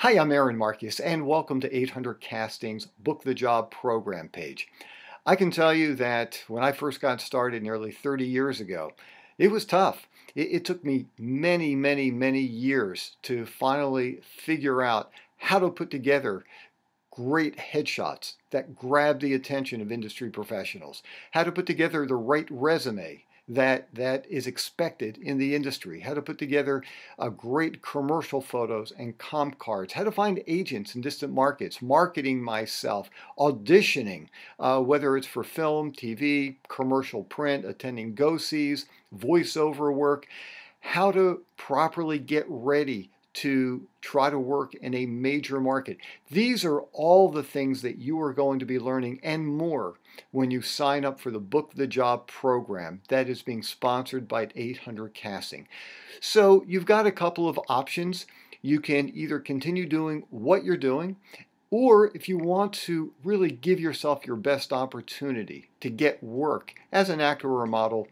Hi, I'm Aaron Marcus, and welcome to 800 Casting's Book the Job program page. I can tell you that when I first got started nearly 30 years ago, it was tough. It, it took me many, many, many years to finally figure out how to put together great headshots that grab the attention of industry professionals, how to put together the right resume that that is expected in the industry, how to put together a great commercial photos and comp cards, how to find agents in distant markets, marketing myself, auditioning, uh, whether it's for film, TV, commercial print, attending go-sees, voiceover work, how to properly get ready to try to work in a major market. These are all the things that you are going to be learning and more when you sign up for the Book the Job program that is being sponsored by 800 Casting. So you've got a couple of options. You can either continue doing what you're doing or if you want to really give yourself your best opportunity to get work as an actor or a model,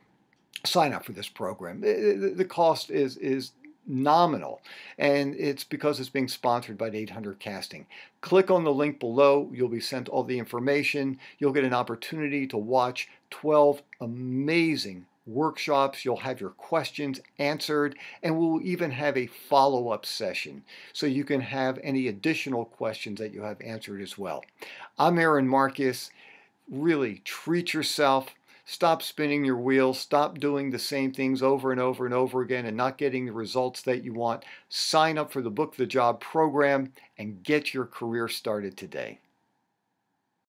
sign up for this program. The cost is, is nominal and it's because it's being sponsored by 800 casting click on the link below you'll be sent all the information you'll get an opportunity to watch 12 amazing workshops you'll have your questions answered and we'll even have a follow-up session so you can have any additional questions that you have answered as well i'm aaron marcus really treat yourself Stop spinning your wheels. Stop doing the same things over and over and over again and not getting the results that you want. Sign up for the Book the Job program and get your career started today.